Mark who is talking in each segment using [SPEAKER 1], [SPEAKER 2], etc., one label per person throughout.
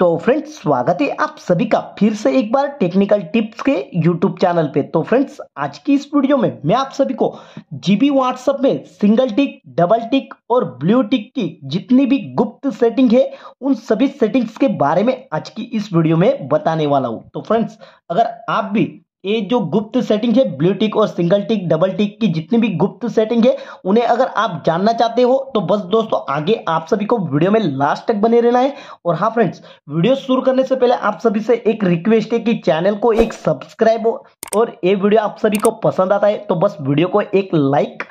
[SPEAKER 1] तो फ्रेंड्स स्वागत है आप सभी का फिर से एक बार टेक्निकल टिप्स के यूट्यूब चैनल पे तो फ्रेंड्स आज की इस वीडियो में मैं आप सभी को जीबी व्हाट्सएप में सिंगल टिक डबल टिक और ब्लू टिक की जितनी भी गुप्त सेटिंग है उन सभी सेटिंग्स के बारे में आज की इस वीडियो में बताने वाला हूँ तो फ्रेंड्स अगर आप भी ये जो गुप्त सेटिंग है ब्लू टिक और सिंगल टिक डबल टिक की जितनी भी गुप्त सेटिंग है उन्हें अगर आप जानना चाहते हो तो बस दोस्तों आगे आप सभी को वीडियो में लास्ट तक बने रहना है और हाँ फ्रेंड्स वीडियो शुरू करने से पहले आप सभी से एक रिक्वेस्ट है कि चैनल को एक सब्सक्राइब और ये वीडियो आप सभी को पसंद आता है तो बस वीडियो को एक लाइक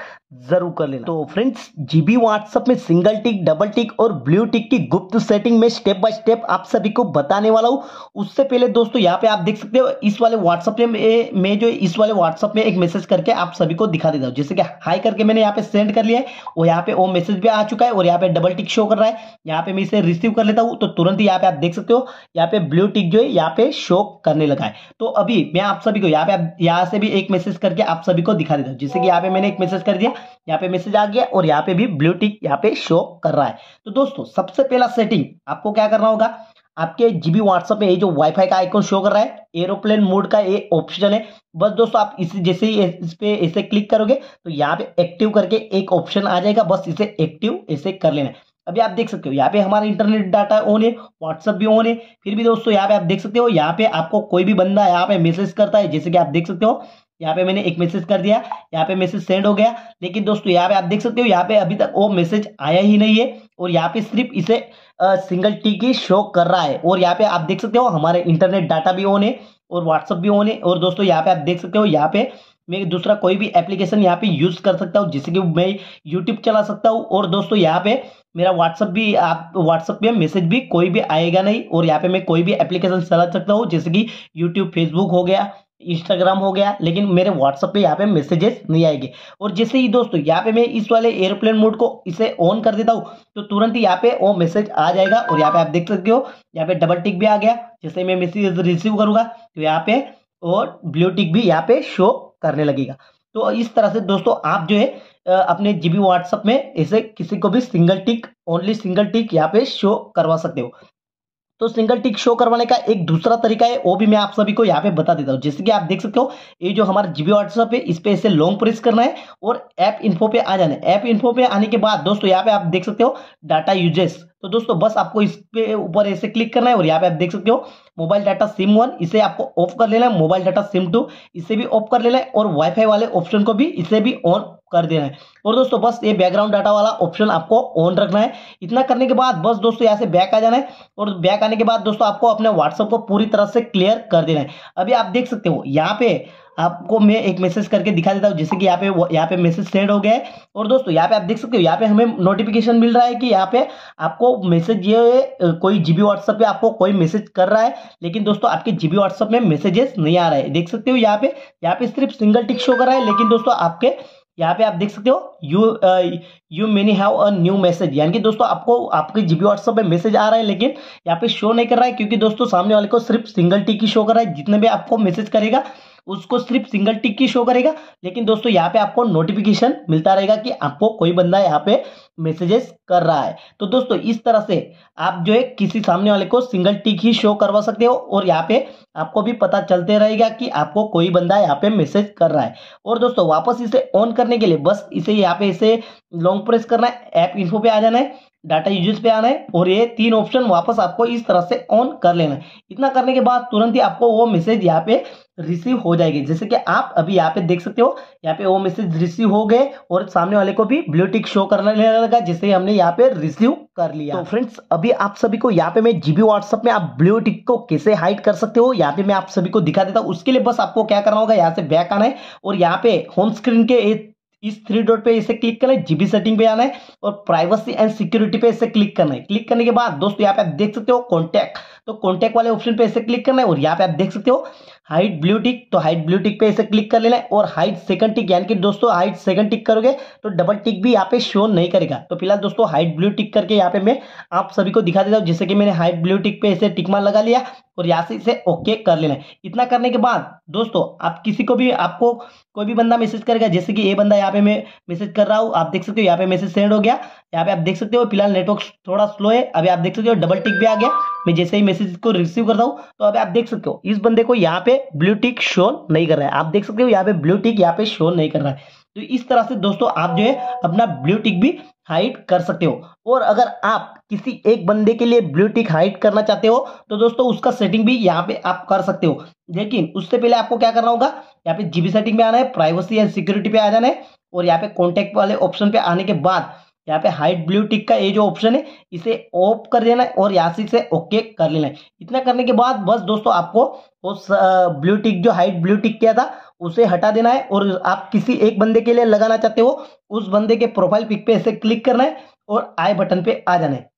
[SPEAKER 1] जरूर कर लेना तो फ्रेंड्स जीबी व्हाट्सएप में सिंगल टिक डबल टिक और ब्लू टिक की गुप्त सेटिंग में स्टेप बाय स्टेप आप सभी को बताने वाला हूं उससे पहले दोस्तों यहाँ पे आप देख सकते हो इस वाले व्हाट्सएप में मैं जो इस वाले व्हाट्सएप में एक मैसेज करके आप सभी को दिखा देता हूं जैसे कि हाई करके मैंने यहाँ पे सेंड कर लिया है और यहाँ पे वो मैसेज भी आ चुका है और यहाँ पे डबल टिक शो कर रहा है यहाँ पे मैं इसे रिसीव कर लेता हूँ तो तुरंत यहाँ पे आप देख सकते हो यहाँ पे ब्लू टिक जो है यहाँ पे शो करने लगा है तो अभी मैं आप सभी को यहाँ पे यहाँ से भी एक मैसेज करके आप सभी को दिखा देता हूँ जैसे कि यहाँ पे मैंने एक मैसेज कर दिया यहाँ पे मैसेज आ गया और यहाँ पे भी ब्लू टिक यहाँ पे शो कर रहा है तो दोस्तों सबसे पहला सेटिंग आपको क्या करना होगा आपके जीबी व्हाट्सएप में ये जो वाईफाई का आइकॉन शो कर रहा है एरोप्लेन मोड का ये ऑप्शन है बस दोस्तों आप इस जैसे ही इस पे ऐसे क्लिक करोगे तो यहाँ पे एक्टिव करके एक ऑप्शन आ जाएगा बस इसे एक्टिव ऐसे कर लेना है अभी आप देख सकते हो यहाँ पे हमारा इंटरनेट डाटा ऑन है व्हाट्सअप भी ऑन है फिर भी दोस्तों यहाँ पे आप देख सकते हो यहाँ पे आपको कोई भी बंदा यहाँ पे मैसेज करता है जैसे कि आप देख सकते हो यहाँ पे मैंने एक मैसेज कर दिया यहाँ पे मैसेज सेंड हो गया लेकिन दोस्तों यहाँ पे आप देख सकते हो यहाँ पे अभी तक वो मैसेज आया ही नहीं है और यहाँ पे सिर्फ इसे आ, सिंगल टी की शो कर रहा है और यहाँ पे आप देख सकते हो हमारे इंटरनेट डाटा भी ऑन है और व्हाट्सअप भी ऑन है और दोस्तों यहाँ पे आप देख सकते हो यहाँ पे मैं दूसरा कोई भी एप्लीकेशन यहाँ पे यूज़ कर सकता हूँ जिससे कि मैं यूट्यूब चला सकता हूँ और दोस्तों यहाँ पे मेरा व्हाट्सअप भी आप व्हाट्सअप पे मैसेज भी कोई भी आएगा नहीं और यहाँ पे मैं कोई भी एप्लीकेशन चला सकता हूँ जैसे कि यूट्यूब फेसबुक हो गया इंस्टाग्राम हो गया लेकिन मेरे व्हाट्सअप पे यहाँ पे मैसेजेस नहीं आएंगे और जैसे ही दोस्तों यहाँ पे मैं इस वाले एयरप्लेन मोड को इसे ऑन कर देता हूँ तो तुरंत ही यहाँ पे वो मैसेज आ जाएगा और यहाँ पे आप देख सकते हो यहाँ पे डबल टिक भी आ गया जैसे मैं मैसेज रिसीव करूंगा तो यहाँ पे और ब्लू टिक भी यहाँ पे शो करने लगेगा तो इस तरह से दोस्तों आप जो है अपने जीबी व्हाट्सअप में ऐसे किसी को भी single tick only single tick यहाँ पे शो करवा सकते हो तो सिंगल टिक शो करवाने का एक दूसरा तरीका है वो भी मैं आप सभी को यहाँ पे बता देता हूँ जैसे कि आप देख सकते हो ये जो हमारा जीबी व्हाट्सअप है इस पर इसे लॉन्ग प्रेस करना है और ऐप इन्फो पे आ जाना है ऐप इन्फो पे आने के बाद दोस्तों यहाँ पे आप देख सकते हो डाटा यूजेस तो दोस्तों बस आपको इस पे ऊपर ऐसे क्लिक करना है और यहाँ पे आप देख सकते हो मोबाइल डाटा सिम वन इसे आपको ऑफ कर लेना है मोबाइल डाटा सिम टू इसे भी ऑफ कर लेना है और वाईफाई वाले ऑप्शन को भी इसे भी ऑन कर देना है और दोस्तों बस ये बैकग्राउंड डाटा वाला ऑप्शन आपको ऑन रखना है इतना करने के बाद बस दोस्तों यहाँ से बैक आ जाना है और बैक आने के बाद दोस्तों आपको अपने व्हाट्सअप को पूरी तरह से क्लियर कर देना है अभी आप देख सकते हो यहाँ पे आपको मैं एक मैसेज करके दिखा देता हूँ जैसे कि यहाँ पे यहाँ पे मैसेज सेंड हो गया है और दोस्तों यहाँ पे आप देख सकते हो यहाँ पे हमें नोटिफिकेशन मिल रहा है कि यहाँ पे आपको मैसेज ये कोई जीबी व्हाट्सअप पे आपको कोई मैसेज कर रहा है लेकिन दोस्तों आपके जीबी व्हाट्सअप में मैसेजेस नहीं आ रहे है देख सकते हो यहाँ पे यहाँ पे सिर्फ सिंगल टिक शो कर रहा है लेकिन दोस्तों आपके यहाँ पे आप देख सकते हो you you many have a new message यानी कि दोस्तों आपको आपके जीबी व्हाट्सअप पे मैसेज आ रहा है लेकिन यहाँ पे शो नहीं कर रहा है क्योंकि दोस्तों सामने वाले को सिर्फ सिंगल टी की शो कर रहा है जितने भी आपको मैसेज करेगा उसको सिर्फ सिंगल टिक की शो करेगा लेकिन दोस्तों यहाँ पे आपको नोटिफिकेशन मिलता रहेगा कि आपको कोई बंदा यहाँ पे मैसेजेस कर रहा है तो दोस्तों इस तरह से आप जो है किसी सामने वाले को सिंगल टिक ही शो करवा सकते हो और यहाँ पे आपको भी पता चलते रहेगा कि आपको कोई बंदा यहाँ पे मैसेज कर रहा है और दोस्तों वापस इसे ऑन करने के लिए बस इसे यहाँ पे इसे लॉन्ग प्रेस करना है ऐप इन्फो पे आ जाना है डाटा यूजेस पे आना है और ये तीन ऑप्शन वापस आपको इस तरह से ऑन कर लेना है इतना करने के बाद तुरंत ही आपको वो मैसेज यहाँ पे रिसीव हो जाएगी जैसे कि आप अभी यहाँ पे देख सकते हो यहाँ पे वो मैसेज रिसीव हो गए और सामने वाले को भी ब्लूटिक शो करने लगा जैसे ही हमने यहाँ पे रिसीव कर लिया तो फ्रेंड्स अभी आप सभी को यहाँ पे मैं जीबी व्हाट्सअप में आप ब्लूटिक को कैसे हाइड कर सकते हो यहाँ पे मैं आप सभी को दिखा देता हूँ उसके लिए बस आपको क्या करना होगा यहाँ से बैक आना है और यहाँ पे होम स्क्रीन के इस थ्री डॉट पे इसे क्लिक करना है जीबी सेटिंग पे आना है और प्राइवेसी एंड सिक्योरिटी पे इसे क्लिक करना है क्लिक करने के बाद दोस्तों यहाँ पे आप देख सकते हो कॉन्टैक्ट तो कॉन्टैक्ट वाले ऑप्शन पे इसे क्लिक करना है और यहाँ पे आप देख सकते हो हाइट ब्लू टिक तो हाइट ब्लू टिक पे ऐसे क्लिक कर लेना है और हाइट सेकंड टिक यानी कि दोस्तों हाइट सेकंड टिक करोगे तो डबल टिक भी यहाँ पे शो नहीं करेगा तो फिलहाल दोस्तों हाइट ब्लू टिक करके यहाँ पे मैं आप सभी को दिखा देता हूँ जैसे कि मैंने हाइट ब्लू टिक पे ऐसे टिकमा लगा लिया और यहाँ से इसे ओके कर लेना है इतना करने के बाद दोस्तों आप किसी को भी आपको कोई भी बंदा मैसेज करेगा जैसे कि ये बंदा यहाँ पे मैं मैसेज कर रहा हूँ आप देख सकते हो यहाँ पे मैसेज सेंड हो गया यहाँ पे आप देख सकते हो फिलहाल नेटवर्क थोड़ा स्लो है अभी आप देख सकते हो डबल टिक भी आ गया मैं जैसे ही मैसेज को रिसीव करता हूँ तो अभी आप देख सकते हो इस बंदे को यहाँ पे पे ब्लू टिक शो नहीं कर रहा है आप देख सकते हो यहाँ पे ब्लू टिक यहाँ पे शो नहीं कर रहा है तो इस तरह से दोस्तों आप जो है अपना ब्लू टिक भी हाइट कर सकते हो और अगर आप किसी एक बंदे के लिए ब्लू टिक हाइड करना चाहते हो तो दोस्तों उसका सेटिंग भी यहाँ पे आप कर सकते हो लेकिन उससे पहले आपको क्या करना होगा यहाँ पे जीबी सेटिंग में आना है प्राइवेसी एंड सिक्योरिटी पे आ जाना है और यहाँ पे कॉन्टेक्ट वाले ऑप्शन पे आने के बाद यहाँ पे हाइट ब्लू टिक का ये जो ऑप्शन है इसे ऑफ कर देना है और यहाँ से इसे ओके कर लेना है इतना करने के बाद बस दोस्तों आपको उस ब्लू टिक जो हाइट ब्लू टिक किया था उसे हटा देना है और आप किसी एक बंदे के लिए लगाना चाहते हो उस बंदे के प्रोफाइल पिक पे इसे क्लिक करना है और आई बटन पे आ जाना है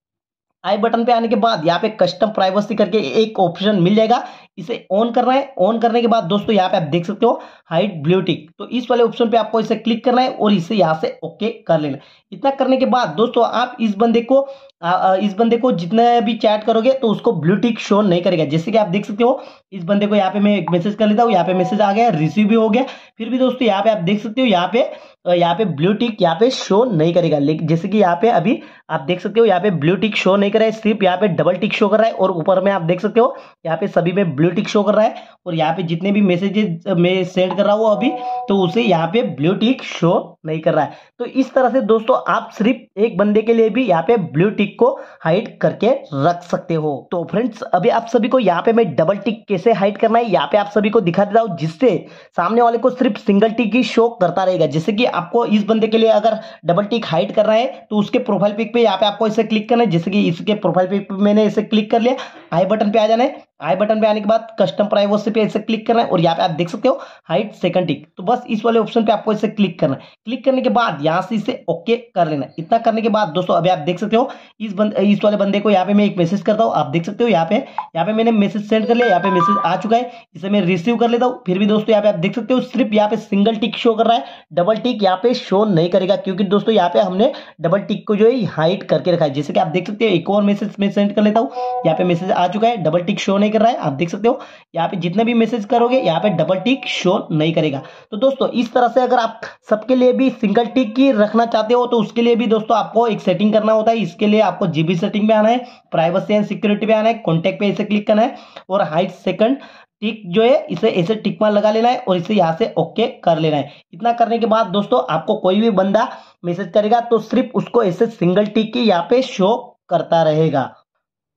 [SPEAKER 1] आई बटन पे आने के बाद यहाँ पे कस्टम प्राइवेसी करके एक ऑप्शन मिल जाएगा इसे ऑन करना है ऑन करने के बाद दोस्तों यहाँ पे आप देख सकते हो हाइट ब्लूटिक तो इस वाले ऑप्शन पे आपको इसे क्लिक करना है और इसे यहाँ से ओके कर लेना इतना करने के बाद दोस्तों आप इस बंदे को आ, इस बंदे को जितना भी चैट करोगे तो उसको ब्लूटिक शो नहीं करेगा जैसे कि आप देख सकते हो इस बंदे को यहाँ पे मैं मैसेज कर लेता हूँ यहाँ पे मैसेज आ गया रिसीव भी हो गया फिर भी दोस्तों यहाँ पे आप देख सकते हो यहाँ पे यहाँ पे ब्लू यहाँ पे शो नहीं करेगा लेकिन जैसे कि यहाँ पे अभी आप देख सकते हो यहाँ पे ब्लू टिक शो नहीं कर रहा है सिर्फ यहाँ पे डबल टिक शो कर रहा है और ऊपर में आप देख सकते हो यहाँ पे सभी में ब्लू ब्लू टिक शो कर रहा है और यहाँ पे जितने भी मैसेजेस मैं सेंड कर रहा हूँ अभी तो उसे यहाँ पे ब्लू टिक शो नहीं कर रहा है तो इस तरह से दोस्तों आप सिर्फ एक बंदे के लिए भी यहाँ पे ब्लू टिक को हाइड करके रख सकते हो तो फ्रेंड्स अभी आप सभी को यहाँ पे मैं डबल टिक कैसे हाइड करना है यहाँ पे आप सभी को दिखा देता हूँ जिससे सामने वाले को सिर्फ सिंगल टिक ही शो करता रहेगा जैसे कि आपको इस बंदे के लिए अगर डबल टिक हाइड करना है तो उसके प्रोफाइल पिक पे यहाँ पे आपको इसे क्लिक करना है जैसे कि इसके प्रोफाइल पिक पे मैंने इसे क्लिक कर लिया आई बटन पे आ जाना है आई बटन पे आने के बाद कस्टम प्राइवेसी पे ऐसे क्लिक करना है और यहाँ पे आप देख सकते हो हाइट सेकंड टिक तो बस इस वाले ऑप्शन पे आपको इसे क्लिक करना है क्लिक करने के बाद यहाँ से इसे ओके कर लेना है इतना करने के बाद दोस्तों अभी आप देख सकते हो इस बंद इस वाले बंदे को यहाँ पे मैं एक मैसेज करता हूँ आप देख सकते हो यहाँ पे यहाँ पे मैंने मैसेज सेंड कर लिया यहाँ पे मैसेज आ चुका है इसे मैं रिसीव कर लेता हूँ फिर भी दोस्तों यहाँ पे आप देख सकते हो सिर्फ यहाँ पे सिंगल टिक शो कर रहा है डबल टिक यहाँ पे शो नहीं करेगा क्योंकि दोस्तों यहाँ पे हमने डबल टिक को जो है हाइट करके रखा है जैसे कि आप देख सकते हो एक और मैसेज मैं सेंड कर लेता हूँ यहाँ पे मैसेज आ चुका है डबल टिक शो नहीं नहीं कर रहा है आप देख सकते हो यहाँ पे जितने भी मैसेज करोगे यहाँ पे डबल टिक शो नहीं करेगा तो दोस्तों इस तरह से अगर आप सबके लिए भी सिंगल टिक की रखना चाहते हो तो उसके लिए भी दोस्तों आपको एक सेटिंग करना होता है इसके लिए आपको जीबी सेटिंग में आना है प्राइवेसी एंड सिक्योरिटी में आना है कॉन्टेक्ट पे इसे क्लिक करना है और हाइट सेकंड टिक जो है इसे ऐसे टिक मार लगा लेना है और इसे यहाँ से ओके कर लेना है इतना करने के बाद दोस्तों आपको कोई भी बंदा मैसेज करेगा तो सिर्फ उसको ऐसे सिंगल टिक की यहाँ पे शो करता रहेगा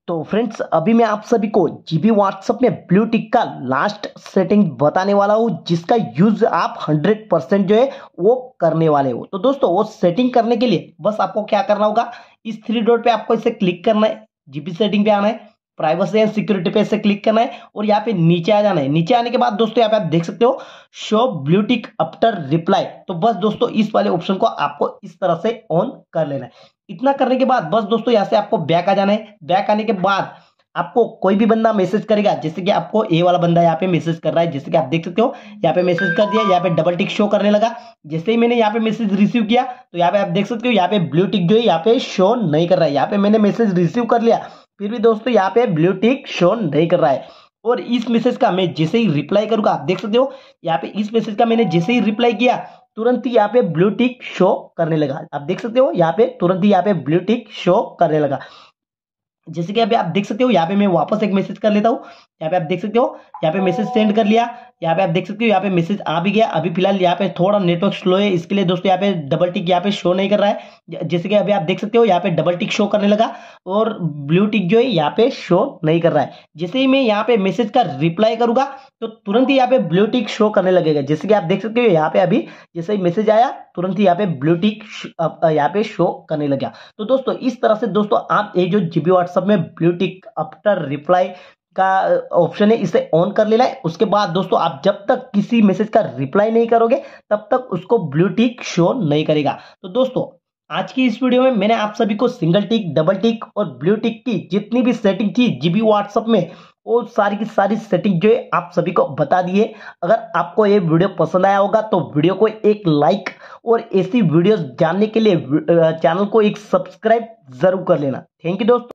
[SPEAKER 1] तो फ्रेंड्स अभी मैं आप सभी को जीबी व्हाट्सएप में ब्लू टिक का लास्ट सेटिंग बताने वाला हूँ जिसका यूज आप 100 परसेंट जो है वो करने वाले हो तो दोस्तों वो सेटिंग करने के लिए बस आपको क्या करना होगा इस थ्री डॉट पे आपको इसे क्लिक करना है जीबी सेटिंग पे आना है प्राइवेसी एंड सिक्योरिटी पे इसे क्लिक करना है और यहाँ पे नीचे आ जाना है नीचे आने के बाद दोस्तों यहाँ पे आप देख सकते हो show blue tick after reply तो बस दोस्तों इस वाले ऑप्शन को आपको इस तरह से ऑन कर लेना है इतना करने के बाद बस दोस्तों यहाँ से आपको बैक आ जाना है बैक आने के बाद आपको कोई भी बंदा मैसेज करेगा जैसे कि आपको ए वाला बंदा यहाँ पे मैसेज कर रहा है जैसे कि आप देख सकते हो यहाँ पे मैसेज कर दिया यहाँ पे डबल टिक शो करने लगा जैसे ही मैंने यहाँ पे मैसेज रिसीव किया तो यहाँ पे आप देख सकते हो यहाँ पे ब्लू टिक जो है यहाँ पे शो नहीं कर रहा है यहाँ पे मैंने मैसेज रिसीव कर लिया फिर भी दोस्तों यहाँ पे ब्लू टिक शो नहीं कर रहा है और इस मैसेज का मैं जैसे ही रिप्लाई करूंगा आप देख सकते हो यहाँ पे इस मैसेज का मैंने जैसे ही रिप्लाई किया तुरंत ही यहाँ पे ब्लू टिक शो करने लगा आप देख सकते हो यहाँ पे तुरंत ही यहाँ पे ब्लू टिक शो करने लगा जैसे कि अभी आप देख सकते हो यहाँ पे मैं वापस एक मैसेज कर लेता हूँ यहाँ पे आप देख सकते हो यहाँ पे मैसेज सेंड कर लिया यहाँ पे आप देख सकते हो यहाँ पे मैसेज आ भी गया अभी फिलहाल यहाँ पे थोड़ा नेटवर्क स्लो है इसके लिए दोस्तों यहाँ पे डबल टिक यहाँ पे शो नहीं कर रहा है जैसे कि अभी आप देख सकते हो यहाँ पे डबल टिक शो करने लगा और ब्लू टिक जो है यहाँ पे शो नहीं कर रहा है जैसे ही मैं यहाँ पे मैसेज का रिप्लाई करूंगा तो तुरंत ही यहाँ पे ब्लू टिक शो करने लगेगा जैसे कि आप देख सकते हो यहाँ पे अभी जैसे ही मैसेज आया तुरंत ही यहाँ पे ब्लू टिक यहाँ पे शो करने लगा तो दोस्तों इस तरह से दोस्तों आप ये जो जीबी व्हाट्स व्हाट्सअप में ब्यूटी आफ्टर रिप्लाई का ऑप्शन है इसे ऑन कर लेना है उसके बाद दोस्तों आप जब तक किसी मैसेज का रिप्लाई नहीं करोगे तब तक उसको ब्लू टिक शो नहीं करेगा तो दोस्तों आज की इस वीडियो में मैंने आप सभी को सिंगल टिक डबल टिक और ब्लू टिक की जितनी भी सेटिंग थी जीबी व्हाट्सएप में वो सारी की सारी सेटिंग जो है आप सभी को बता दिए अगर आपको ये वीडियो पसंद आया होगा तो वीडियो को एक लाइक और ऐसी वीडियोस जानने के लिए चैनल को एक सब्सक्राइब जरूर कर लेना थैंक यू दोस्तों